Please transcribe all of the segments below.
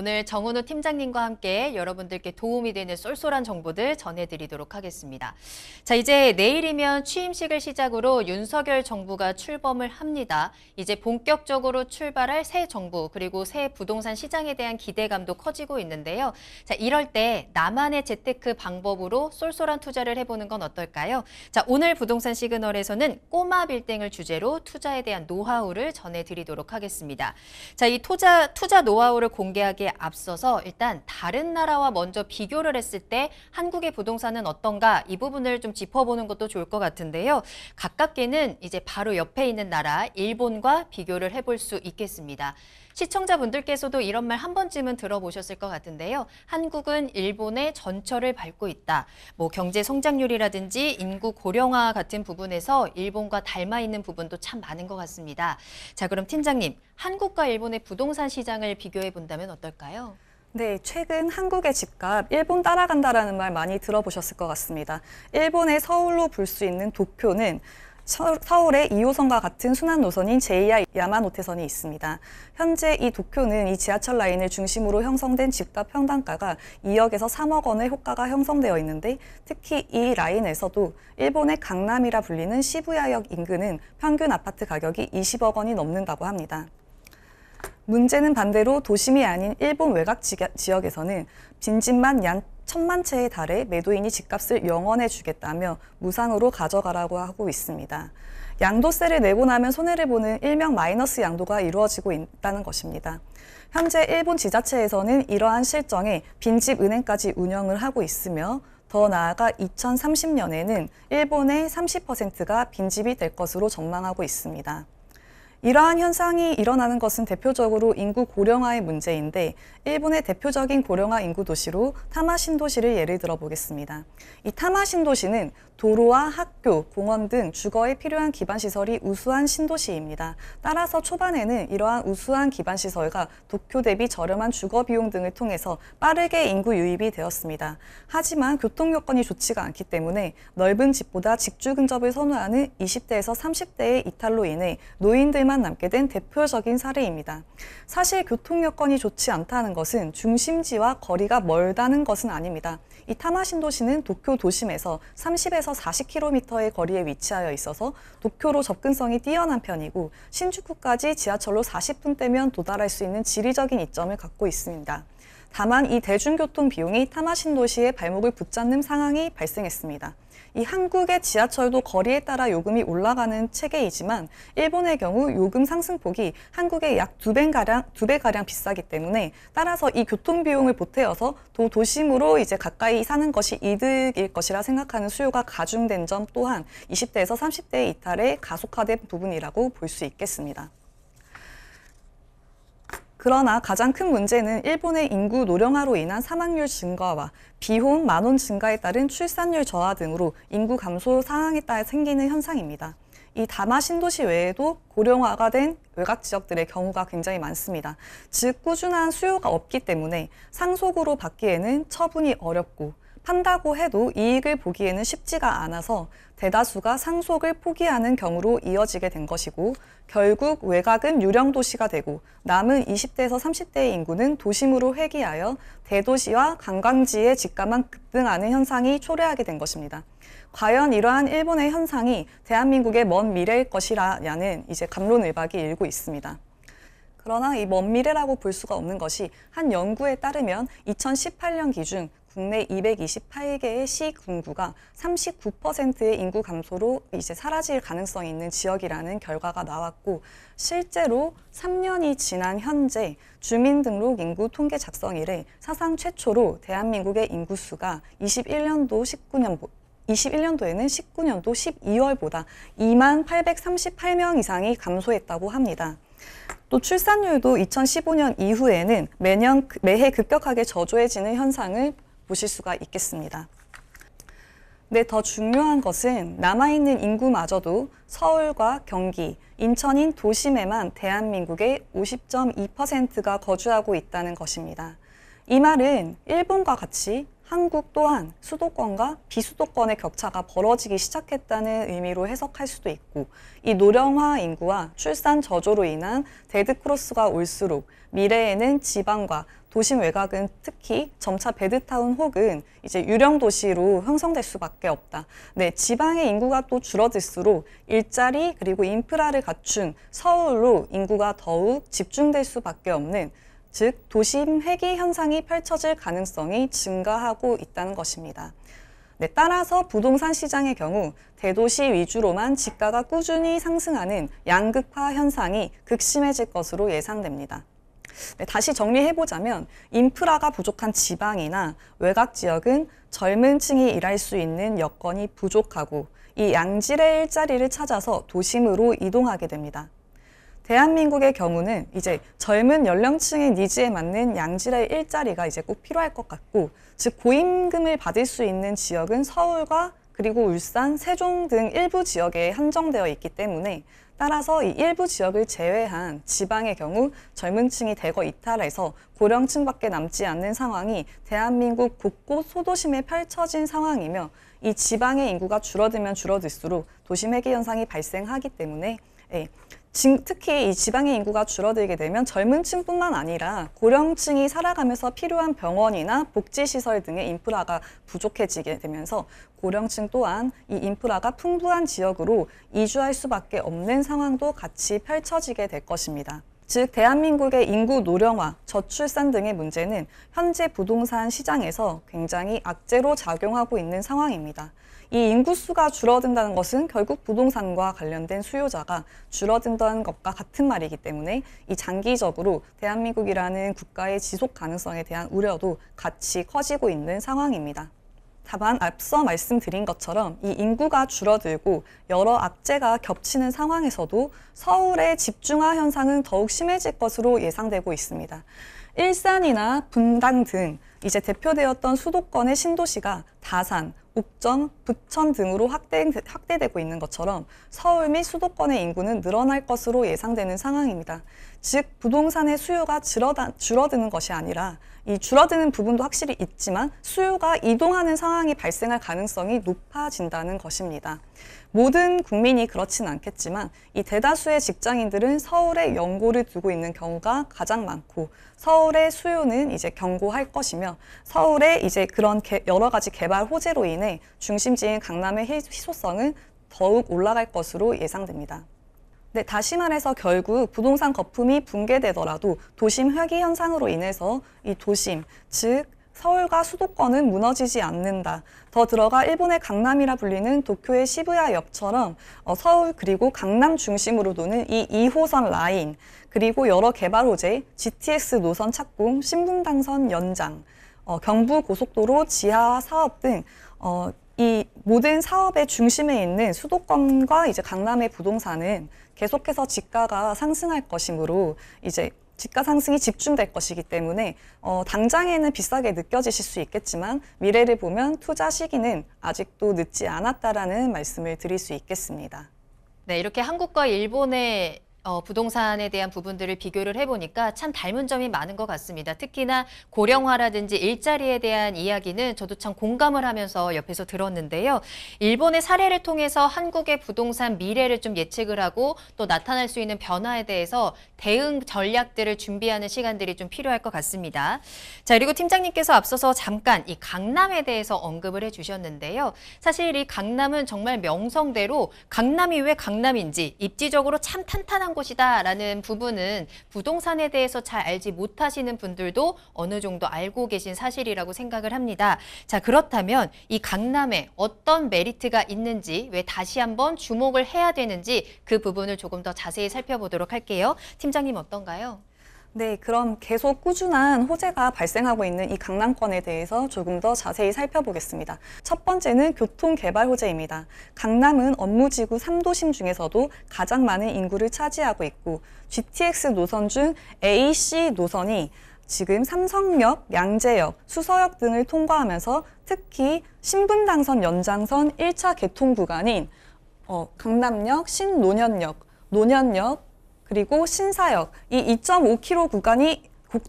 오늘 정은우 팀장님과 함께 여러분들께 도움이 되는 쏠쏠한 정보들 전해드리도록 하겠습니다. 자, 이제 내일이면 취임식을 시작으로 윤석열 정부가 출범을 합니다. 이제 본격적으로 출발할 새 정부 그리고 새 부동산 시장에 대한 기대감도 커지고 있는데요. 자, 이럴 때 나만의 재테크 방법으로 쏠쏠한 투자를 해보는 건 어떨까요? 자, 오늘 부동산 시그널에서는 꼬마 빌딩을 주제로 투자에 대한 노하우를 전해드리도록 하겠습니다. 자, 이 투자 투자 노하우를 공개하게 앞서서 일단 다른 나라와 먼저 비교를 했을 때 한국의 부동산은 어떤가 이 부분을 좀 짚어보는 것도 좋을 것 같은데요. 가깝게는 이제 바로 옆에 있는 나라 일본과 비교를 해볼 수 있겠습니다. 시청자분들께서도 이런 말 한 번쯤은 들어보셨을 것 같은데요. 한국은 일본의 전철을 밟고 있다. 뭐 경제 성장률이라든지 인구 고령화 같은 부분에서 일본과 닮아 있는 부분도 참 많은 것 같습니다. 자, 그럼 팀장님, 한국과 일본의 부동산 시장을 비교해 본다면 어떨까요? 네, 최근 한국의 집값 일본 따라간다라는 말 많이 들어보셨을 것 같습니다. 일본의 서울로 볼 수 있는 도쿄는 서울의 2호선과 같은 순환 노선인 제2야 야마노테선이 있습니다. 현재 이 도쿄는 이 지하철 라인을 중심으로 형성된 집값 평당가가 2억에서 3억 원의 효과가 형성되어 있는데 특히 이 라인에서도 일본의 강남이라 불리는 시부야역 인근은 평균 아파트 가격이 20억 원이 넘는다고 합니다. 문제는 반대로 도심이 아닌 일본 외곽 지역에서는 빈집만 양 천만 채에 달해 매도인이 집값을 영원해 주겠다며 무상으로 가져가라고 하고 있습니다. 양도세를 내고 나면 손해를 보는 일명 마이너스 양도가 이루어지고 있다는 것입니다. 현재 일본 지자체에서는 이러한 실정에 빈집 은행까지 운영을 하고 있으며 더 나아가 2030년에는 일본의 30%가 빈집이 될 것으로 전망하고 있습니다. 이러한 현상이 일어나는 것은 대표적으로 인구 고령화의 문제인데 일본의 대표적인 고령화 인구 도시로 타마 신도시를 예를 들어 보겠습니다. 이 타마 신도시는 도로와 학교, 공원 등 주거에 필요한 기반시설이 우수한 신도시입니다. 따라서 초반에는 이러한 우수한 기반시설과 도쿄 대비 저렴한 주거 비용 등을 통해서 빠르게 인구 유입이 되었습니다. 하지만 교통 여건이 좋지가 않기 때문에 넓은 집보다 직주 근접을 선호하는 20대에서 30대의 이탈로 인해 노인들만 남게 된 대표적인 사례입니다. 사실 교통 여건이 좋지 않다는 것은 중심지와 거리가 멀다는 것은 아닙니다. 이 타마 신도시는 도쿄 도심에서 30에서 40km의 거리에 위치하여 있어서 도쿄로 접근성이 뛰어난 편이고 신주쿠까지 지하철로 40분대면 도달할 수 있는 지리적인 이점을 갖고 있습니다. 다만 이 대중교통 비용이 타마 신도시의 발목을 붙잡는 상황이 발생했습니다. 이 한국의 지하철도 거리에 따라 요금이 올라가는 체계이지만 일본의 경우 요금 상승폭이 한국의 약 두 배가량, 두 배가량 비싸기 때문에 따라서 이 교통비용을 보태어서 도, 도심으로 이제 가까이 사는 것이 이득일 것이라 생각하는 수요가 가중된 점 또한 20대에서 30대 이탈에 가속화된 부분이라고 볼 수 있겠습니다. 그러나 가장 큰 문제는 일본의 인구 노령화로 인한 사망률 증가와 비혼, 만원 증가에 따른 출산율 저하 등으로 인구 감소 상황에 따라 생기는 현상입니다. 이 다마 신도시 외에도 고령화가 된 외곽 지역들의 경우가 굉장히 많습니다. 즉 꾸준한 수요가 없기 때문에 상속으로 받기에는 처분이 어렵고 판다고 해도 이익을 보기에는 쉽지가 않아서 대다수가 상속을 포기하는 경우로 이어지게 된 것이고 결국 외곽은 유령 도시가 되고 남은 20대에서 30대의 인구는 도심으로 회귀하여 대도시와 관광지의 집값만 급등하는 현상이 초래하게 된 것입니다. 과연 이러한 일본의 현상이 대한민국의 먼 미래일 것이라냐는 이제 감론을박이 일고 있습니다. 그러나 이 먼 미래라고 볼 수가 없는 것이 한 연구에 따르면 2018년 기준 국내 228개의 시군구가 39%의 인구 감소로 이제 사라질 가능성이 있는 지역이라는 결과가 나왔고 실제로 3년이 지난 현재 주민등록 인구 통계 작성 이래 사상 최초로 대한민국의 인구수가 21년도 19년 21년도에는 19년도 12월보다 2만 838명 이상이 감소했다고 합니다. 또 출산율도 2015년 이후에는 매년 그, 매해 급격하게 저조해지는 현상을 보실 수가 있겠습니다. 근더 네, 중요한 것은 남아있는 인구마저도 서울과 경기, 인천인 도심에만 대한민국의 50.2%가 거주하고 있다는 것입니다. 이 말은 일본과 같이 한국 또한 수도권과 비수도권의 격차가 벌어지기 시작했다는 의미로 해석할 수도 있고 이 노령화 인구와 출산 저조로 인한 데드크로스가 올수록 미래에는 지방과 도심 외곽은 특히 점차 베드타운 혹은 이제 유령 도시로 형성될 수밖에 없다. 네, 지방의 인구가 또 줄어들수록 일자리 그리고 인프라를 갖춘 서울로 인구가 더욱 집중될 수밖에 없는 즉 도심 회기 현상이 펼쳐질 가능성이 증가하고 있다는 것입니다. 네, 따라서 부동산 시장의 경우 대도시 위주로만 집가가 꾸준히 상승하는 양극화 현상이 극심해질 것으로 예상됩니다. 네, 다시 정리해보자면 인프라가 부족한 지방이나 외곽 지역은 젊은 층이 일할 수 있는 여건이 부족하고 이 양질의 일자리를 찾아서 도심으로 이동하게 됩니다. 대한민국의 경우는 이제 젊은 연령층의 니즈에 맞는 양질의 일자리가 이제 꼭 필요할 것 같고 즉 고임금을 받을 수 있는 지역은 서울과 그리고 울산, 세종 등 일부 지역에 한정되어 있기 때문에 따라서 이 일부 지역을 제외한 지방의 경우 젊은 층이 대거 이탈해서 고령층밖에 남지 않는 상황이 대한민국 곳곳 소도심에 펼쳐진 상황이며 이 지방의 인구가 줄어들면 줄어들수록 도심 회기 현상이 발생하기 때문에 예, 특히 이 지방의 인구가 줄어들게 되면 젊은 층뿐만 아니라 고령층이 살아가면서 필요한 병원이나 복지시설 등의 인프라가 부족해지게 되면서 고령층 또한 이 인프라가 풍부한 지역으로 이주할 수밖에 없는 상황도 같이 펼쳐지게 될 것입니다. 즉 대한민국의 인구 노령화, 저출산 등의 문제는 현재 부동산 시장에서 굉장히 악재로 작용하고 있는 상황입니다. 이 인구수가 줄어든다는 것은 결국 부동산과 관련된 수요자가 줄어든다는 것과 같은 말이기 때문에 이 장기적으로 대한민국이라는 국가의 지속 가능성에 대한 우려도 같이 커지고 있는 상황입니다. 다만 앞서 말씀드린 것처럼 이 인구가 줄어들고 여러 악재가 겹치는 상황에서도 서울의 집중화 현상은 더욱 심해질 것으로 예상되고 있습니다. 일산이나 분당 등 이제 대표되었던 수도권의 신도시가 다산, 옥정, 부천 등으로 확대, 확대되고 있는 것처럼 서울 및 수도권의 인구는 늘어날 것으로 예상되는 상황입니다. 즉 부동산의 수요가 줄어다, 줄어드는 것이 아니라 이 줄어드는 부분도 확실히 있지만 수요가 이동하는 상황이 발생할 가능성이 높아진다는 것입니다. 모든 국민이 그렇진 않겠지만 이 대다수의 직장인들은 서울에 연고를 두고 있는 경우가 가장 많고 서울의 수요는 이제 경고할 것이며 서울의 이제 그런 개, 여러 가지 개발 호재로 인해 중심지인 강남의 희소성은 더욱 올라갈 것으로 예상됩니다. 네, 다시 말해서 결국 부동산 거품이 붕괴되더라도 도심 회귀 현상으로 인해서 이 도심, 즉 서울과 수도권은 무너지지 않는다. 더 들어가 일본의 강남이라 불리는 도쿄의 시부야 역처럼 어, 서울 그리고 강남 중심으로 도는 이 2호선 라인, 그리고 여러 개발 호재, GTX 노선 착공, 신분 당선 연장, 어, 경부 고속도로 지하 사업 등이 어, 모든 사업의 중심에 있는 수도권과 이제 강남의 부동산은 계속해서 지가가 상승할 것이므로 이제 집가 상승이 집중될 것이기 때문에 어, 당장에는 비싸게 느껴지실 수 있겠지만 미래를 보면 투자 시기는 아직도 늦지 않았다라는 말씀을 드릴 수 있겠습니다. 네, 이렇게 한국과 일본의 어, 부동산에 대한 부분들을 비교를 해보니까 참 닮은 점이 많은 것 같습니다. 특히나 고령화라든지 일자리에 대한 이야기는 저도 참 공감을 하면서 옆에서 들었는데요. 일본의 사례를 통해서 한국의 부동산 미래를 좀 예측을 하고 또 나타날 수 있는 변화에 대해서 대응 전략들을 준비하는 시간들이 좀 필요할 것 같습니다. 자, 그리고 팀장님께서 앞서서 잠깐 이 강남에 대해서 언급을 해주셨는데요. 사실 이 강남은 정말 명성대로 강남이 왜 강남인지 입지적으로 참 탄탄한 곳 곳이다라는 부분은 부동산에 대해서 잘 알지 못하시는 분들도 어느 정도 알고 계신 사실이라고 생각을 합니다. 자 그렇다면 이 강남에 어떤 메리트가 있는지 왜 다시 한번 주목을 해야 되는지 그 부분을 조금 더 자세히 살펴보도록 할게요. 팀장님 어떤가요? 네, 그럼 계속 꾸준한 호재가 발생하고 있는 이 강남권에 대해서 조금 더 자세히 살펴보겠습니다. 첫 번째는 교통개발 호재입니다. 강남은 업무지구 3도심 중에서도 가장 많은 인구를 차지하고 있고 GTX 노선 중 A, C 노선이 지금 삼성역, 양재역, 수서역 등을 통과하면서 특히 신분당선 연장선 1차 개통 구간인 어, 강남역, 신논현역, 논현역, 그리고 신사역 이 2.5km 구간이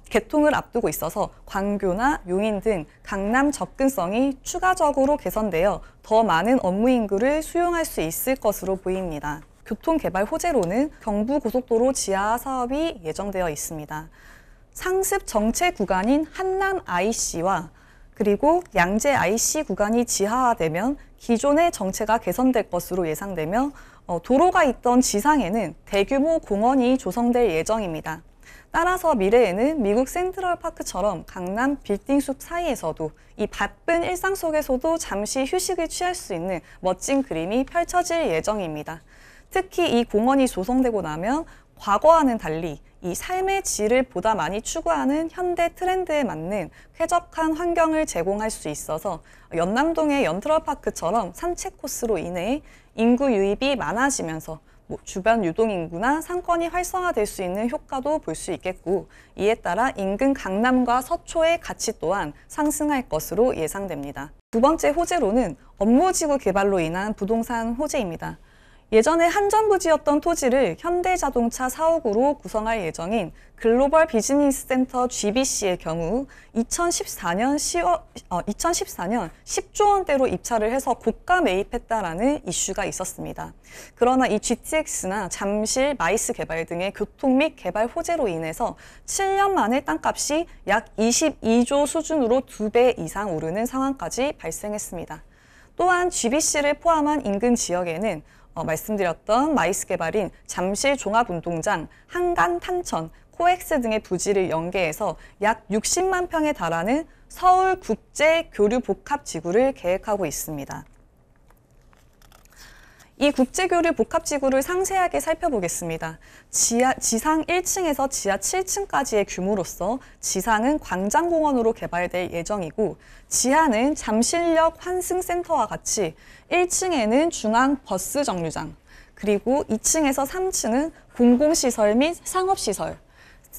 개통을 앞두고 있어서 광교나 용인 등 강남 접근성이 추가적으로 개선되어 더 많은 업무 인구를 수용할 수 있을 것으로 보입니다. 교통개발 호재로는 경부고속도로 지하 사업이 예정되어 있습니다. 상습 정체 구간인 한남 IC와 그리고 양재 IC 구간이 지하화되면 기존의 정체가 개선될 것으로 예상되며 어, 도로가 있던 지상에는 대규모 공원이 조성될 예정입니다. 따라서 미래에는 미국 센트럴 파크처럼 강남 빌딩 숲 사이에서도 이 바쁜 일상 속에서도 잠시 휴식을 취할 수 있는 멋진 그림이 펼쳐질 예정입니다. 특히 이 공원이 조성되고 나면 과거와는 달리 이 삶의 질을 보다 많이 추구하는 현대 트렌드에 맞는 쾌적한 환경을 제공할 수 있어서 연남동의 연트럴파크처럼 산책 코스로 인해 인구 유입이 많아지면서 뭐 주변 유동인구나 상권이 활성화될 수 있는 효과도 볼 수 있겠고 이에 따라 인근 강남과 서초의 가치 또한 상승할 것으로 예상됩니다. 두 번째 호재로는 업무지구 개발로 인한 부동산 호재입니다. 예전에 한전부지였던 토지를 현대자동차 사옥으로 구성할 예정인 글로벌 비즈니스 센터 GBC의 경우 2014년, 10월, 어, 2014년 10조 원대로 입찰을 해서 고가 매입했다라는 이슈가 있었습니다. 그러나 이 GTX나 잠실, 마이스 개발 등의 교통 및 개발 호재로 인해서 7년 만에 땅값이 약 22조 수준으로 2배 이상 오르는 상황까지 발생했습니다. 또한 GBC를 포함한 인근 지역에는 어, 말씀드렸던 마이스 개발인 잠실 종합운동장, 한강 탄천, 코엑스 등의 부지를 연계해서 약 60만 평에 달하는 서울 국제 교류 복합 지구를 계획하고 있습니다. 이 국제교류 복합지구를 상세하게 살펴보겠습니다. 지하, 지상 1층에서 지하 7층까지의 규모로서 지상은 광장공원으로 개발될 예정이고 지하는 잠실역 환승센터와 같이 1층에는 중앙버스 정류장, 그리고 2층에서 3층은 공공시설 및 상업시설,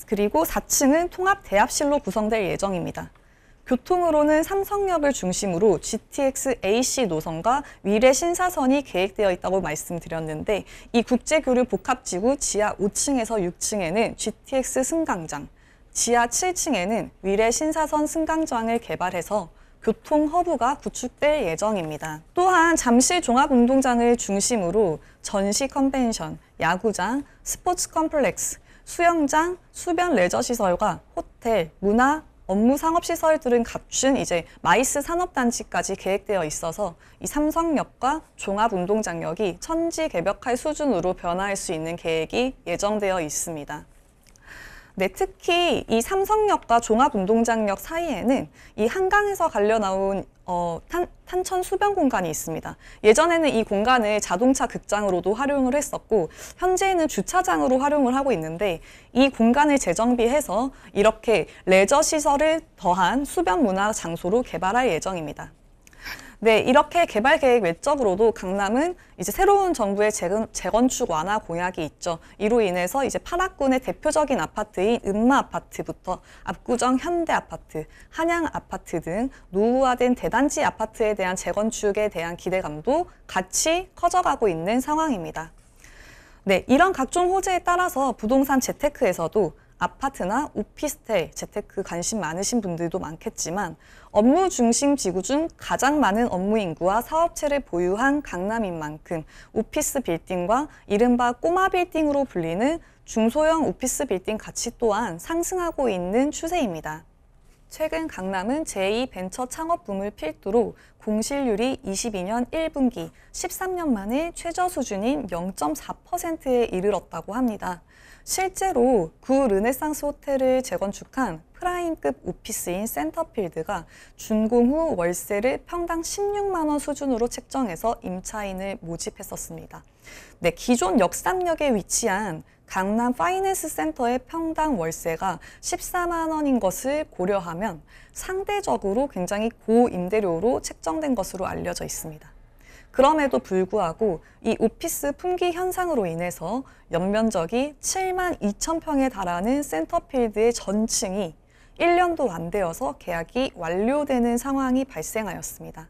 그리고 4층은 통합대합실로 구성될 예정입니다. 교통으로는 삼성역을 중심으로 GTX AC 노선과 미래 신사선이 계획되어 있다고 말씀드렸는데 이 국제교류 복합지구 지하 5층에서 6층에는 GTX 승강장, 지하 7층에는 미래 신사선 승강장을 개발해서 교통 허브가 구축될 예정입니다. 또한 잠실 종합운동장을 중심으로 전시 컨벤션, 야구장, 스포츠 컴플렉스, 수영장, 수변 레저시설과 호텔, 문화, 업무 상업 시설들은 값춘 이제 마이스 산업단지까지 계획되어 있어서 이 삼성역과 종합운동장역이 천지 개벽할 수준으로 변화할 수 있는 계획이 예정되어 있습니다. 네, 특히 이 삼성역과 종합운동장역 사이에는 이 한강에서 갈려 나온 어, 탄, 탄천 수변 공간이 있습니다. 예전에는 이 공간을 자동차 극장으로도 활용을 했었고 현재는 주차장으로 활용을 하고 있는데 이 공간을 재정비해서 이렇게 레저 시설을 더한 수변 문화 장소로 개발할 예정입니다. 네, 이렇게 개발 계획 외적으로도 강남은 이제 새로운 정부의 재건, 축 완화 공약이 있죠. 이로 인해서 이제 파학군의 대표적인 아파트인 음마 아파트부터 압구정 현대 아파트, 한양 아파트 등 노후화된 대단지 아파트에 대한 재건축에 대한 기대감도 같이 커져가고 있는 상황입니다. 네, 이런 각종 호재에 따라서 부동산 재테크에서도 아파트나 오피스텔, 재테크 관심 많으신 분들도 많겠지만 업무 중심 지구 중 가장 많은 업무 인구와 사업체를 보유한 강남인 만큼 오피스 빌딩과 이른바 꼬마 빌딩으로 불리는 중소형 오피스 빌딩 가치 또한 상승하고 있는 추세입니다. 최근 강남은 제2 벤처 창업 붐을 필두로 공실률이 22년 1분기 13년 만에 최저 수준인 0.4%에 이르렀다고 합니다. 실제로 구 르네상스 호텔을 재건축한 프라임급 오피스인 센터필드가 준공 후 월세를 평당 16만 원 수준으로 책정해서 임차인을 모집했었습니다. 네, 기존 역삼역에 위치한 강남 파이낸스 센터의 평당 월세가 14만 원인 것을 고려하면 상대적으로 굉장히 고임대료로 책정된 것으로 알려져 있습니다. 그럼에도 불구하고 이 오피스 품귀 현상으로 인해서 연면적이 7만 2천 평에 달하는 센터필드의 전층이 1년도 안 되어서 계약이 완료되는 상황이 발생하였습니다.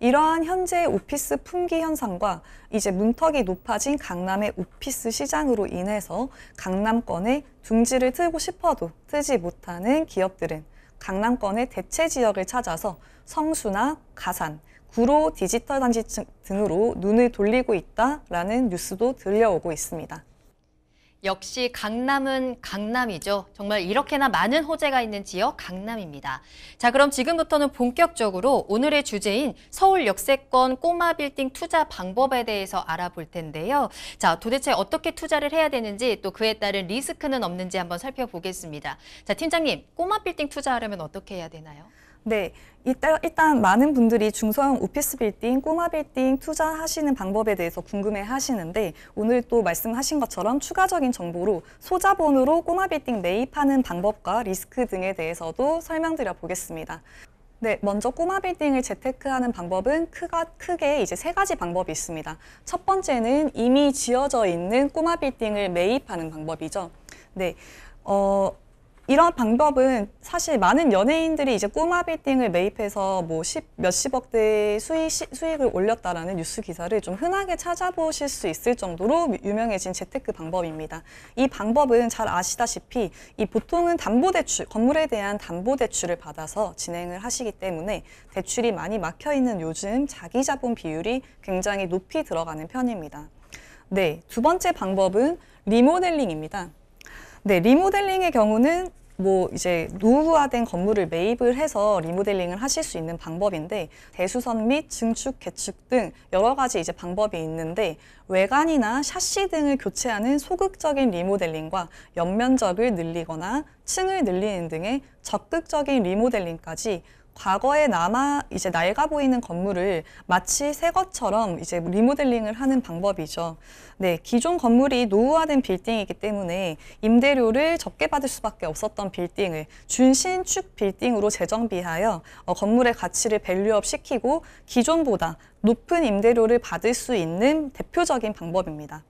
이러한 현재의 오피스 품귀 현상과 이제 문턱이 높아진 강남의 오피스 시장으로 인해서 강남권에 둥지를 틀고 싶어도 틀지 못하는 기업들은 강남권의 대체 지역을 찾아서 성수나 가산, 구로 디지털 단지 등으로 눈을 돌리고 있다라는 뉴스도 들려오고 있습니다. 역시 강남은 강남이죠. 정말 이렇게나 많은 호재가 있는 지역 강남입니다. 자, 그럼 지금부터는 본격적으로 오늘의 주제인 서울 역세권 꼬마 빌딩 투자 방법에 대해서 알아볼 텐데요. 자, 도대체 어떻게 투자를 해야 되는지 또 그에 따른 리스크는 없는지 한번 살펴보겠습니다. 자, 팀장님, 꼬마 빌딩 투자하려면 어떻게 해야 되나요? 네, 일단, 많은 분들이 중소형 오피스 빌딩, 꼬마 빌딩 투자하시는 방법에 대해서 궁금해 하시는데 오늘 또 말씀하신 것처럼 추가적인 정보로 소자본으로 꼬마 빌딩 매입하는 방법과 리스크 등에 대해서도 설명드려 보겠습니다. 네, 먼저 꼬마 빌딩을 재테크하는 방법은 크가, 크게 이제 세 가지 방법이 있습니다. 첫 번째는 이미 지어져 있는 꼬마 빌딩을 매입하는 방법이죠. 네, 어, 이런 방법은 사실 많은 연예인들이 이제 꼬마 빌딩을 매입해서 뭐 10, 몇십억대 수익, 수익을 올렸다라는 뉴스 기사를 좀 흔하게 찾아보실 수 있을 정도로 유명해진 재테크 방법입니다. 이 방법은 잘 아시다시피 이 보통은 담보대출, 건물에 대한 담보대출을 받아서 진행을 하시기 때문에 대출이 많이 막혀있는 요즘 자기자본 비율이 굉장히 높이 들어가는 편입니다. 네, 두 번째 방법은 리모델링입니다. 네, 리모델링의 경우는 뭐 이제 노후화된 건물을 매입을 해서 리모델링을 하실 수 있는 방법인데 대수선 및 증축, 개축 등 여러 가지 이제 방법이 있는데 외관이나 샤시 등을 교체하는 소극적인 리모델링과 옆면적을 늘리거나 층을 늘리는 등의 적극적인 리모델링까지 과거에 남아 이제 낡아 보이는 건물을 마치 새 것처럼 이제 리모델링을 하는 방법이죠. 네, 기존 건물이 노후화된 빌딩이기 때문에 임대료를 적게 받을 수밖에 없었던 빌딩을 준신축 빌딩으로 재정비하여 어, 건물의 가치를 밸류업 시키고 기존보다 높은 임대료를 받을 수 있는 대표적인 방법입니다.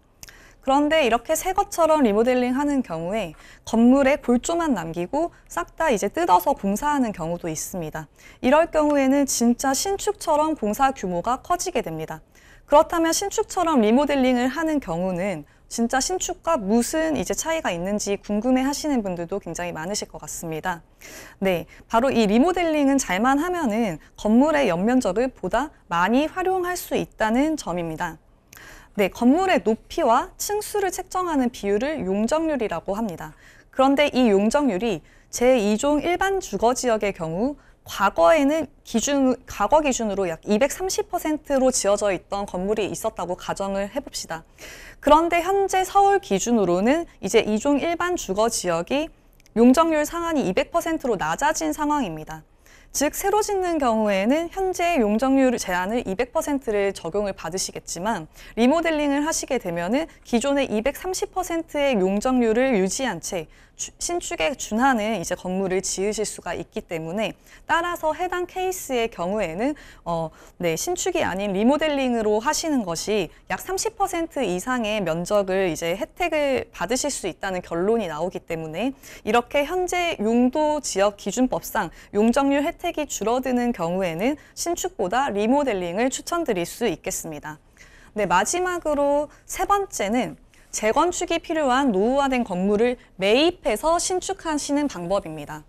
그런데 이렇게 새 것처럼 리모델링 하는 경우에 건물에 골조만 남기고 싹 다 이제 뜯어서 공사하는 경우도 있습니다. 이럴 경우에는 진짜 신축처럼 공사 규모가 커지게 됩니다. 그렇다면 신축처럼 리모델링을 하는 경우는 진짜 신축과 무슨 이제 차이가 있는지 궁금해 하시는 분들도 굉장히 많으실 것 같습니다. 네. 바로 이 리모델링은 잘만 하면은 건물의 연면적을 보다 많이 활용할 수 있다는 점입니다. 네, 건물의 높이와 층수를 책정하는 비율을 용적률이라고 합니다. 그런데 이 용적률이 제2종 일반 주거 지역의 경우 과거에는 기준, 과거 기준으로 약 230%로 지어져 있던 건물이 있었다고 가정을 해봅시다. 그런데 현재 서울 기준으로는 이제 2종 일반 주거 지역이 용적률 상한이 200%로 낮아진 상황입니다. 즉 새로 짓는 경우에는 현재 용적률 제한을 200%를 적용을 받으시겠지만 리모델링을 하시게 되면은 기존의 230%의 용적률을 유지한 채 신축에 준하는 이제 건물을 지으실 수가 있기 때문에 따라서 해당 케이스의 경우에는 어, 네, 신축이 아닌 리모델링으로 하시는 것이 약 30% 이상의 면적을 이제 혜택을 받으실 수 있다는 결론이 나오기 때문에 이렇게 현재 용도 지역 기준법상 용적률 혜택 혜택이 줄어드는 경우에는 신축보다 리모델링을 추천드릴 수 있겠습니다. 네, 마지막으로 세 번째는 재건축이 필요한 노후화된 건물을 매입해서 신축하시는 방법입니다.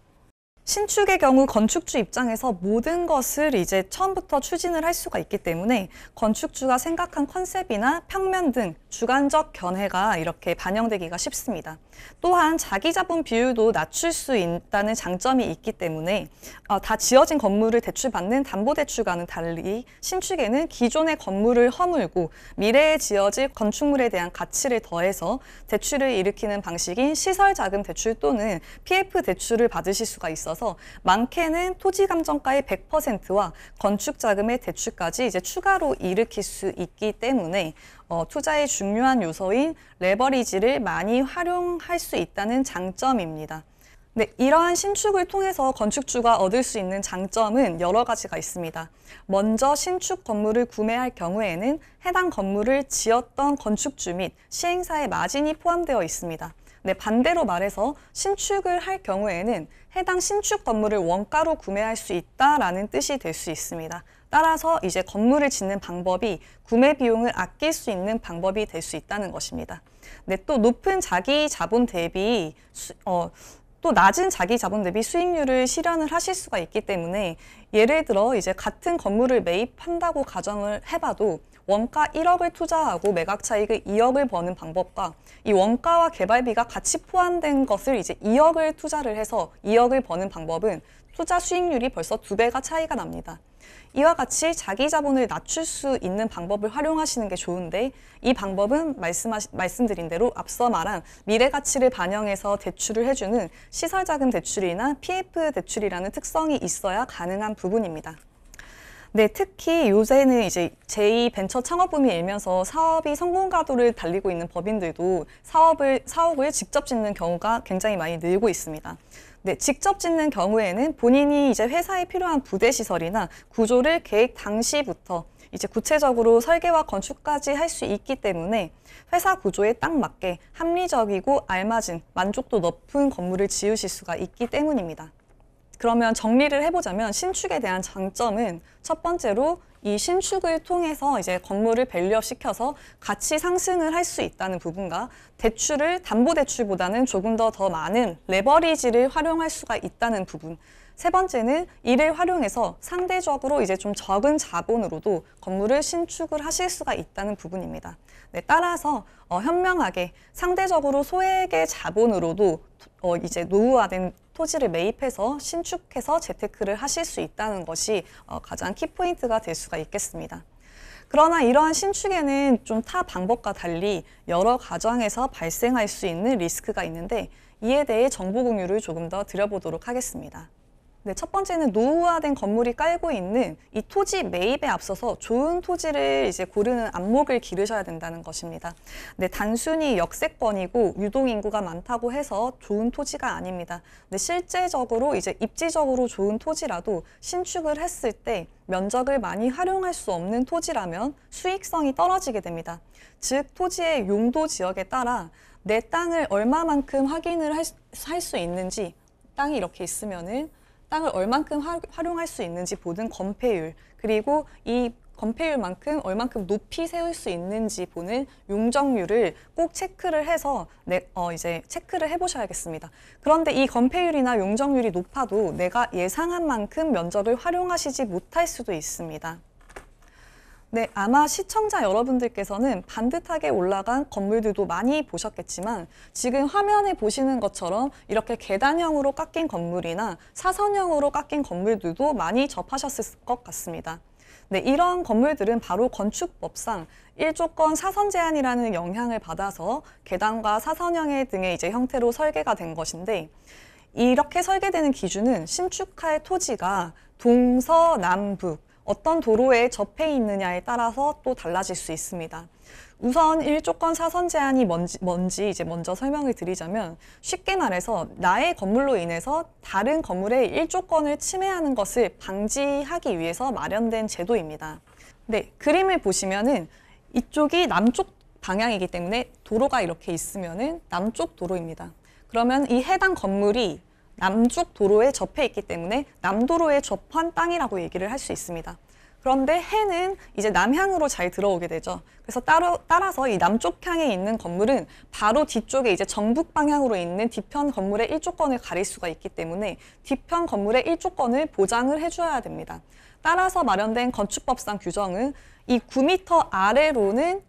신축의 경우 건축주 입장에서 모든 것을 이제 처음부터 추진을 할 수가 있기 때문에 건축주가 생각한 컨셉이나 평면 등 주관적 견해가 이렇게 반영되기가 쉽습니다. 또한 자기 자본 비율도 낮출 수 있다는 장점이 있기 때문에 어, 다 지어진 건물을 대출받는 담보대출과는 달리 신축에는 기존의 건물을 허물고 미래에 지어질 건축물에 대한 가치를 더해서 대출을 일으키는 방식인 시설자금 대출 또는 PF 대출을 받으실 수가 있어서 따라서 많게는 토지 감정가의 100%와 건축 자금의 대출까지 이제 추가로 일으킬 수 있기 때문에 어, 투자의 중요한 요소인 레버리지를 많이 활용할 수 있다는 장점입니다. 네, 이러한 신축을 통해서 건축주가 얻을 수 있는 장점은 여러 가지가 있습니다. 먼저 신축 건물을 구매할 경우에는 해당 건물을 지었던 건축주 및 시행사의 마진이 포함되어 있습니다. 네, 반대로 말해서 신축을 할 경우에는 해당 신축 건물을 원가로 구매할 수 있다라는 뜻이 될 수 있습니다. 따라서 이제 건물을 짓는 방법이 구매 비용을 아낄 수 있는 방법이 될 수 있다는 것입니다. 네, 또 높은 자기 자본 대비 수, 어, 또 낮은 자기 자본 대비 수익률을 실현을 하실 수가 있기 때문에 예를 들어 이제 같은 건물을 매입한다고 가정을 해봐도 원가 1억을 투자하고 매각 차익을 2억을 버는 방법과 이 원가와 개발비가 같이 포함된 것을 이제 2억을 투자를 해서 2억을 버는 방법은 투자 수익률이 벌써 두배가 차이가 납니다. 이와 같이 자기 자본을 낮출 수 있는 방법을 활용하시는 게 좋은데 이 방법은 말씀하시, 말씀드린 대로 앞서 말한 미래 가치를 반영해서 대출을 해주는 시설자금 대출이나 PF 대출이라는 특성이 있어야 가능한 부분입니다. 네, 특히 요새는 이제 제2 벤처 창업붐이 일면서 사업이 성공가도를 달리고 있는 법인들도 사업을, 사업을 직접 짓는 경우가 굉장히 많이 늘고 있습니다. 네, 직접 짓는 경우에는 본인이 이제 회사에 필요한 부대 시설이나 구조를 계획 당시부터 이제 구체적으로 설계와 건축까지 할 수 있기 때문에 회사 구조에 딱 맞게 합리적이고 알맞은 만족도 높은 건물을 지으실 수가 있기 때문입니다. 그러면 정리를 해보자면 신축에 대한 장점은 첫 번째로 이 신축을 통해서 이제 건물을 밸류업 시켜서 가치 상승을 할 수 있다는 부분과 대출을 담보대출보다는 조금 더 더 많은 레버리지를 활용할 수가 있다는 부분 세 번째는 이를 활용해서 상대적으로 이제 좀 적은 자본으로도 건물을 신축을 하실 수가 있다는 부분입니다. 네, 따라서 어, 현명하게 상대적으로 소액의 자본으로도 어, 이제 노후화된 토지를 매입해서 신축해서 재테크를 하실 수 있다는 것이 어, 가장 키포인트가 될 수가 있겠습니다. 그러나 이러한 신축에는 좀 타 방법과 달리 여러 과정에서 발생할 수 있는 리스크가 있는데 이에 대해 정보 공유를 조금 더 드려보도록 하겠습니다. 네, 첫 번째는 노후화된 건물이 깔고 있는 이 토지 매입에 앞서서 좋은 토지를 이제 고르는 안목을 기르셔야 된다는 것입니다. 네, 단순히 역세권이고 유동 인구가 많다고 해서 좋은 토지가 아닙니다. 네, 실제적으로 이제 입지적으로 좋은 토지라도 신축을 했을 때 면적을 많이 활용할 수 없는 토지라면 수익성이 떨어지게 됩니다. 즉 토지의 용도 지역에 따라 내 땅을 얼마만큼 확인을 할 수 있는지 땅이 이렇게 있으면은 땅을 얼만큼 화, 활용할 수 있는지 보는 건폐율 그리고 이 건폐율만큼 얼만큼 높이 세울 수 있는지 보는 용적률을 꼭 체크를 해서 내, 어, 이제 체크를 해보셔야겠습니다. 그런데 이 건폐율이나 용적률이 높아도 내가 예상한 만큼 면적을 활용하시지 못할 수도 있습니다. 네, 아마 시청자 여러분들께서는 반듯하게 올라간 건물들도 많이 보셨겠지만 지금 화면에 보시는 것처럼 이렇게 계단형으로 깎인 건물이나 사선형으로 깎인 건물들도 많이 접하셨을 것 같습니다. 네, 이러한 건물들은 바로 건축법상 1조건 사선 제한이라는 영향을 받아서 계단과 사선형의 등의 이제 형태로 설계가 된 것인데 이렇게 설계되는 기준은 신축할 토지가 동서남북 어떤 도로에 접해 있느냐에 따라서 또 달라질 수 있습니다. 우선 1조건 사선 제한이 뭔지, 뭔지 이제 먼저 설명을 드리자면 쉽게 말해서 나의 건물로 인해서 다른 건물의 1조건을 침해하는 것을 방지하기 위해서 마련된 제도입니다. 네, 그림을 보시면은 이쪽이 남쪽 방향이기 때문에 도로가 이렇게 있으면은 남쪽 도로입니다. 그러면 이 해당 건물이 남쪽 도로에 접해 있기 때문에 남도로에 접한 땅이라고 얘기를 할 수 있습니다. 그런데 해는 이제 남향으로 잘 들어오게 되죠. 그래서 따로, 따라서 이 남쪽 향에 있는 건물은 바로 뒤쪽에 이제 정북 방향으로 있는 뒤편 건물의 일조권을 가릴 수가 있기 때문에 뒤편 건물의 일조권을 보장을 해줘야 됩니다. 따라서 마련된 건축법상 규정은 이 9m 아래로는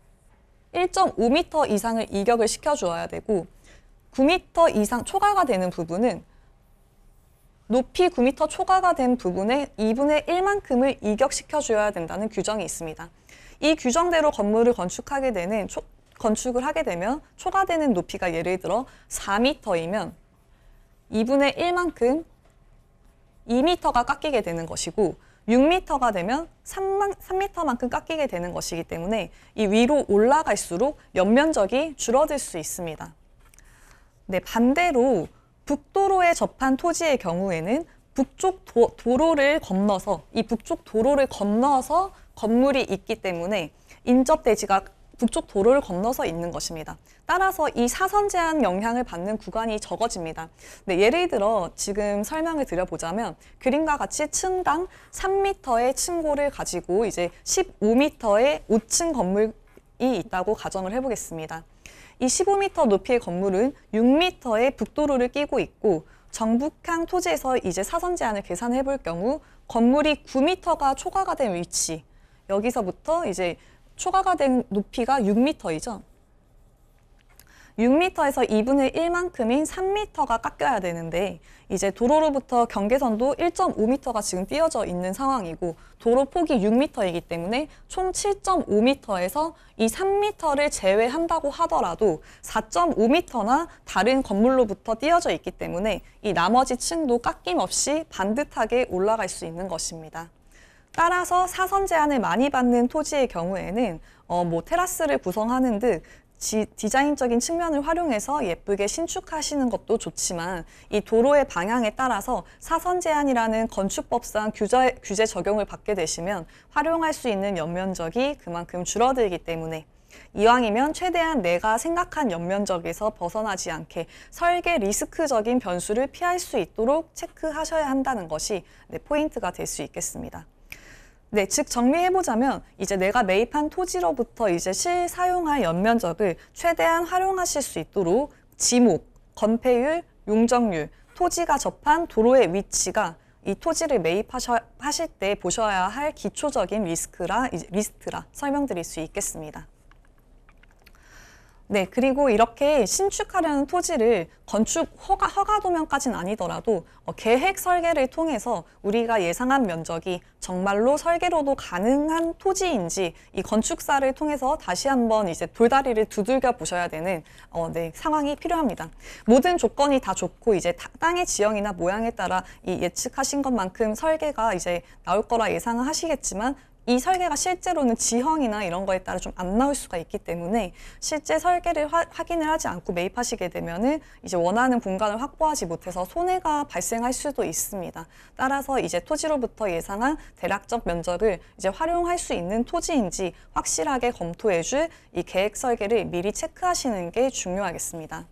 1.5m 이상을 이격을 시켜주어야 되고 9m 이상 초과가 되는 부분은 높이 9m 초과가 된 부분의 2분의 1만큼을 이격시켜 줘야 된다는 규정이 있습니다. 이 규정대로 건물을 건축하게 되는 초, 건축을 하게 되면 초과되는 높이가 예를 들어 4m이면 2분의 1만큼 2m가 깎이게 되는 것이고 6m가 되면 3만, 3m만큼 깎이게 되는 것이기 때문에 이 위로 올라갈수록 옆면적이 줄어들 수 있습니다. 네, 반대로 북도로에 접한 토지의 경우에는 북쪽 도, 도로를 건너서 이 북쪽 도로를 건너서 건물이 있기 때문에 인접대지가 북쪽 도로를 건너서 있는 것입니다. 따라서 이 사선 제한 영향을 받는 구간이 적어집니다. 네, 예를 들어 지금 설명을 드려보자면 그림과 같이 층당 3m의 층고를 가지고 이제 15m의 5층 건물이 있다고 가정을 해보겠습니다. 이 15m 높이의 건물은 6m의 북도로를 끼고 있고 정북향 토지에서 이제 사선 제한을 계산해 볼 경우 건물이 9m가 초과가 된 위치 여기서부터 이제 초과가 된 높이가 6m이죠. 6m에서 2분의 1만큼인 3m가 깎여야 되는데 이제 도로로부터 경계선도 1.5m가 지금 띄어져 있는 상황이고 도로 폭이 6m이기 때문에 총 7.5m에서 이 3m를 제외한다고 하더라도 4.5m나 다른 건물로부터 띄어져 있기 때문에 이 나머지 층도 깎임없이 반듯하게 올라갈 수 있는 것입니다. 따라서 사선 제한을 많이 받는 토지의 경우에는 어, 뭐 테라스를 구성하는 듯 지, 디자인적인 측면을 활용해서 예쁘게 신축하시는 것도 좋지만 이 도로의 방향에 따라서 사선 제한이라는 건축법상 규제, 규제 적용을 받게 되시면 활용할 수 있는 연면적이 그만큼 줄어들기 때문에 이왕이면 최대한 내가 생각한 연면적에서 벗어나지 않게 설계 리스크적인 변수를 피할 수 있도록 체크하셔야 한다는 것이 포인트가 될 수 있겠습니다. 네, 즉 정리해보자면 이제 내가 매입한 토지로부터 이제 실사용할 연면적을 최대한 활용하실 수 있도록 지목, 건폐율, 용적률, 토지가 접한 도로의 위치가 이 토지를 매입하실 때 보셔야 할 기초적인 리스크라, 이제 리스트라 설명드릴 수 있겠습니다. 네, 그리고 이렇게 신축하려는 토지를 건축 허가, 허가 도면까지는 아니더라도 어, 계획 설계를 통해서 우리가 예상한 면적이 정말로 설계로도 가능한 토지인지 이 건축사를 통해서 다시 한번 이제 돌다리를 두들겨 보셔야 되는 어, 네, 상황이 필요합니다. 모든 조건이 다 좋고 이제 다, 땅의 지형이나 모양에 따라 이 예측하신 것만큼 설계가 이제 나올 거라 예상하시겠지만 을이 설계가 실제로는 지형이나 이런 거에 따라 좀 안 나올 수가 있기 때문에 실제 설계를 화, 확인을 하지 않고 매입하시게 되면은 이제 원하는 공간을 확보하지 못해서 손해가 발생할 수도 있습니다. 따라서 이제 토지로부터 예상한 대략적 면적을 이제 활용할 수 있는 토지인지 확실하게 검토해 줄이 계획 설계를 미리 체크하시는 게 중요하겠습니다.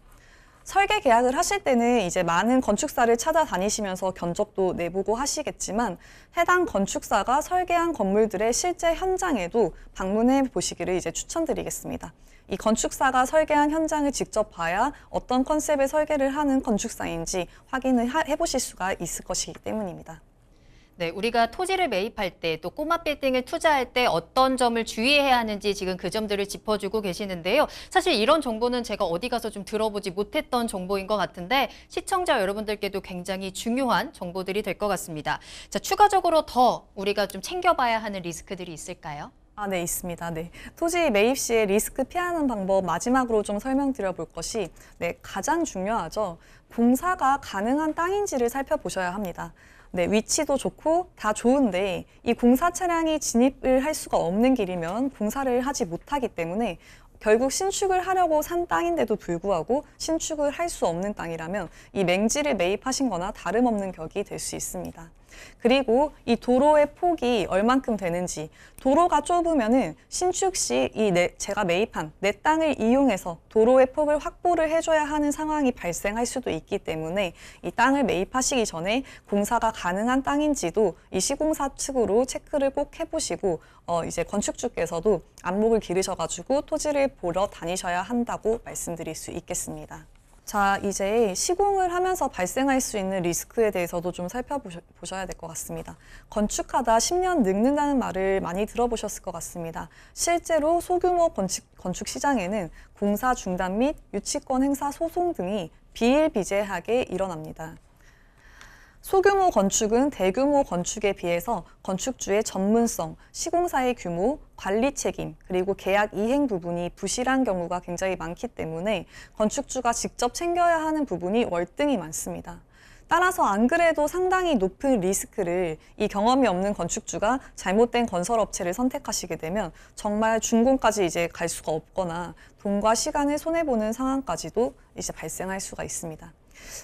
설계 계약을 하실 때는 이제 많은 건축사를 찾아다니시면서 견적도 내보고 하시겠지만 해당 건축사가 설계한 건물들의 실제 현장에도 방문해 보시기를 이제 추천드리겠습니다. 이 건축사가 설계한 현장을 직접 봐야 어떤 컨셉의 설계를 하는 건축사인지 확인을 해보실 수가 있을 것이기 때문입니다. 네, 우리가 토지를 매입할 때 또 꼬마 빌딩을 투자할 때 어떤 점을 주의해야 하는지 지금 그 점들을 짚어주고 계시는데요. 사실 이런 정보는 제가 어디 가서 좀 들어보지 못했던 정보인 것 같은데 시청자 여러분들께도 굉장히 중요한 정보들이 될 것 같습니다. 자, 추가적으로 더 우리가 좀 챙겨봐야 하는 리스크들이 있을까요? 아, 네, 있습니다. 네. 토지 매입 시에 리스크 피하는 방법 마지막으로 좀 설명드려 볼 것이 네, 가장 중요하죠. 공사가 가능한 땅인지를 살펴보셔야 합니다. 네, 위치도 좋고 다 좋은데 이 공사 차량이 진입을 할 수가 없는 길이면 공사를 하지 못하기 때문에 결국 신축을 하려고 산 땅인데도 불구하고 신축을 할 수 없는 땅이라면 이 맹지를 매입하신 거나 다름없는 격이 될 수 있습니다. 그리고 이 도로의 폭이 얼만큼 되는지 도로가 좁으면은 신축 시이 제가 매입한 내 땅을 이용해서 도로의 폭을 확보를 해줘야 하는 상황이 발생할 수도 있기 때문에 이 땅을 매입하시기 전에 공사가 가능한 땅인지도 이 시공사 측으로 체크를 꼭 해보시고 어 이제 건축주께서도 안목을 기르셔가지고 토지를 보러 다니셔야 한다고 말씀드릴 수 있겠습니다. 자, 이제 시공을 하면서 발생할 수 있는 리스크에 대해서도 좀 살펴보셔야 될 것 같습니다. 건축하다 10년 늙는다는 말을 많이 들어보셨을 것 같습니다. 실제로 소규모 건축, 건축 시장에는 공사 중단 및 유치권 행사 소송 등이 비일비재하게 일어납니다. 소규모 건축은 대규모 건축에 비해서 건축주의 전문성, 시공사의 규모, 관리 책임, 그리고 계약 이행 부분이 부실한 경우가 굉장히 많기 때문에 건축주가 직접 챙겨야 하는 부분이 월등히 많습니다. 따라서 안 그래도 상당히 높은 리스크를 이 경험이 없는 건축주가 잘못된 건설업체를 선택하시게 되면 정말 중공까지 이제 갈 수가 없거나 돈과 시간을 손해보는 상황까지도 이제 발생할 수가 있습니다.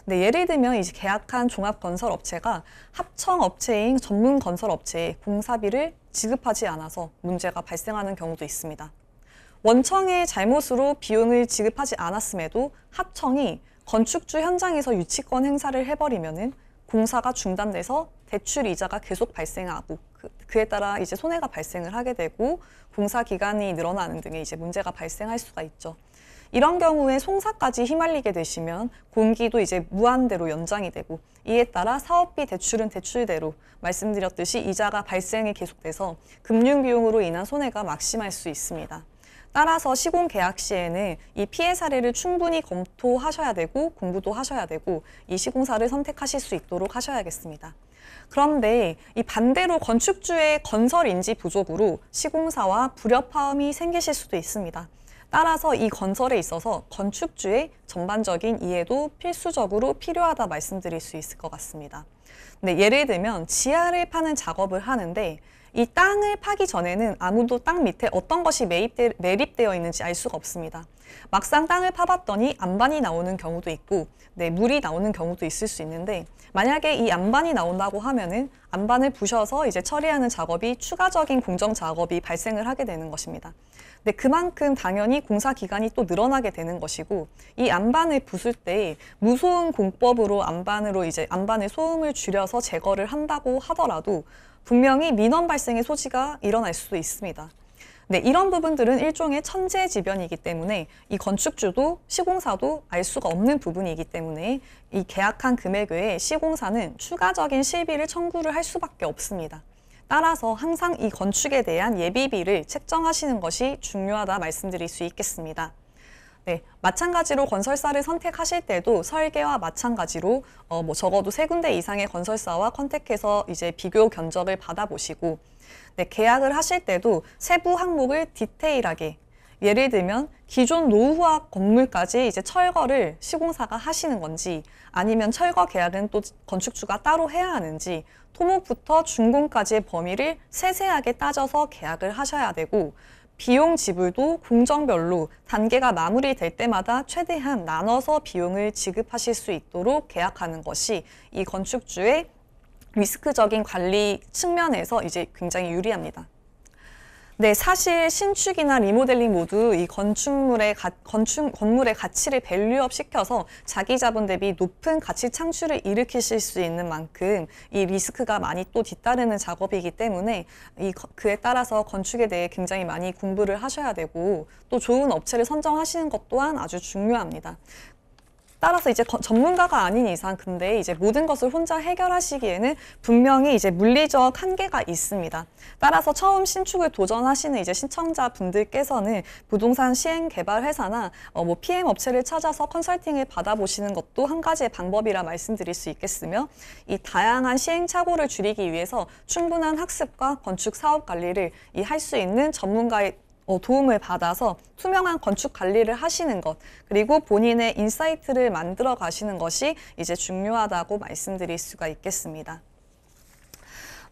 근데 예를 들면 이제 계약한 종합건설업체가 합청업체인 전문건설업체에 공사비를 지급하지 않아서 문제가 발생하는 경우도 있습니다. 원청의 잘못으로 비용을 지급하지 않았음에도 합청이 건축주 현장에서 유치권 행사를 해버리면은 공사가 중단돼서 대출 이자가 계속 발생하고 그, 에 따라 이제 손해가 발생을 하게 되고 공사 기간이 늘어나는 등의 이제 문제가 발생할 수가 있죠. 이런 경우에 송사까지 휘말리게 되시면 공기도 이제 무한대로 연장이 되고 이에 따라 사업비 대출은 대출대로 말씀드렸듯이 이자가 발생이 계속돼서 금융비용으로 인한 손해가 막심할 수 있습니다. 따라서 시공 계약 시에는 이 피해 사례를 충분히 검토하셔야 되고 공부도 하셔야 되고 이 시공사를 선택하실 수 있도록 하셔야겠습니다. 그런데 이 반대로 건축주의 건설 인지 부족으로 시공사와 불협화음이 생기실 수도 있습니다. 따라서 이 건설에 있어서 건축주의 전반적인 이해도 필수적으로 필요하다 말씀드릴 수 있을 것 같습니다. 근 네, 예를 들면 지하를 파는 작업을 하는데 이 땅을 파기 전에는 아무도 땅 밑에 어떤 것이 매입되, 매립되어 있는지 알 수가 없습니다. 막상 땅을 파봤더니 안반이 나오는 경우도 있고 네, 물이 나오는 경우도 있을 수 있는데 만약에 이 안반이 나온다고 하면은 안반을 부셔서 이제 처리하는 작업이 추가적인 공정 작업이 발생을 하게 되는 것입니다. 근 그만큼 당연히 공사 기간이 또 늘어나게 되는 것이고 이 안반을 부술 때 무소음 공법으로 안반으로 이제 안반의 소음을 줄여서 제거를 한다고 하더라도 분명히 민원 발생의 소지가 일어날 수도 있습니다. 네, 이런 부분들은 일종의 천재지변이기 때문에 이 건축주도 시공사도 알 수가 없는 부분이기 때문에 이 계약한 금액 외에 시공사는 추가적인 실비를 청구를 할 수밖에 없습니다. 따라서 항상 이 건축에 대한 예비비를 책정하시는 것이 중요하다 말씀드릴 수 있겠습니다. 네, 마찬가지로 건설사를 선택하실 때도 설계와 마찬가지로 어, 뭐 적어도 세 군데 이상의 건설사와 컨택해서 이제 비교 견적을 받아보시고 네, 계약을 하실 때도 세부 항목을 디테일하게 예를 들면 기존 노후화 건물까지 이제 철거를 시공사가 하시는 건지 아니면 철거 계약은 또 건축주가 따로 해야 하는지 토목부터 준공까지의 범위를 세세하게 따져서 계약을 하셔야 되고 비용 지불도 공정별로 단계가 마무리될 때마다 최대한 나눠서 비용을 지급하실 수 있도록 계약하는 것이 이 건축주의 리스크적인 관리 측면에서 이제 굉장히 유리합니다. 네, 사실 신축이나 리모델링 모두 이 건축물의 가, 건축 건물의 가치를 밸류업 시켜서 자기 자본 대비 높은 가치 창출을 일으키실 수 있는 만큼 이 리스크가 많이 또 뒤따르는 작업이기 때문에 이 그에 따라서 건축에 대해 굉장히 많이 공부를 하셔야 되고 또 좋은 업체를 선정하시는 것 또한 아주 중요합니다. 따라서 이제 전문가가 아닌 이상 근데 이제 모든 것을 혼자 해결하시기에는 분명히 이제 물리적 한계가 있습니다. 따라서 처음 신축을 도전하시는 이제 신청자 분들께서는 부동산 시행 개발 회사나 어, 뭐 PM 업체를 찾아서 컨설팅을 받아보시는 것도 한 가지의 방법이라 말씀드릴 수 있겠으며 이 다양한 시행착오를 줄이기 위해서 충분한 학습과 건축 사업 관리를 이 할 수 있는 전문가의 어, 도움을 받아서 투명한 건축 관리를 하시는 것 그리고 본인의 인사이트를 만들어 가시는 것이 이제 중요하다고 말씀드릴 수가 있겠습니다.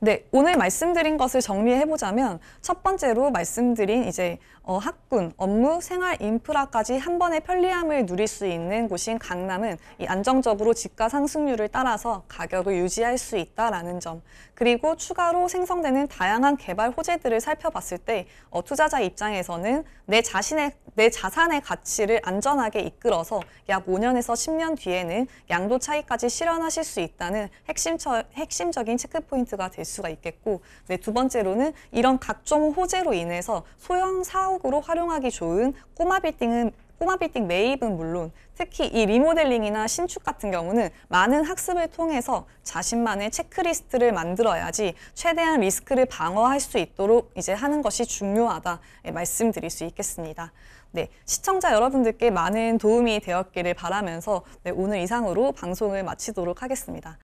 네, 오늘 말씀드린 것을 정리해보자면 첫 번째로 말씀드린 이제 어, 학군, 업무, 생활 인프라까지 한 번에 편리함을 누릴 수 있는 곳인 강남은 이 안정적으로 집가 상승률을 따라서 가격을 유지할 수 있다라는 점 그리고 추가로 생성되는 다양한 개발 호재들을 살펴봤을 때 어, 투자자 입장에서는 내 자신의 내 자산의 가치를 안전하게 이끌어서 약 5년에서 10년 뒤에는 양도 차이까지 실현하실 수 있다는 핵심, 핵심적인 체크포인트가 될수 수가 있겠고 네, 두 번째로는 이런 각종 호재로 인해서 소형 사옥으로 활용하기 좋은 꼬마 빌딩은 꼬마 빌딩 매입은 물론 특히 이 리모델링이나 신축 같은 경우는 많은 학습을 통해서 자신만의 체크리스트를 만들어야지 최대한 리스크를 방어할 수 있도록 이제 하는 것이 중요하다 예, 말씀드릴 수 있겠습니다. 네, 시청자 여러분들께 많은 도움이 되었기를 바라면서 네, 오늘 이상으로 방송을 마치도록 하겠습니다.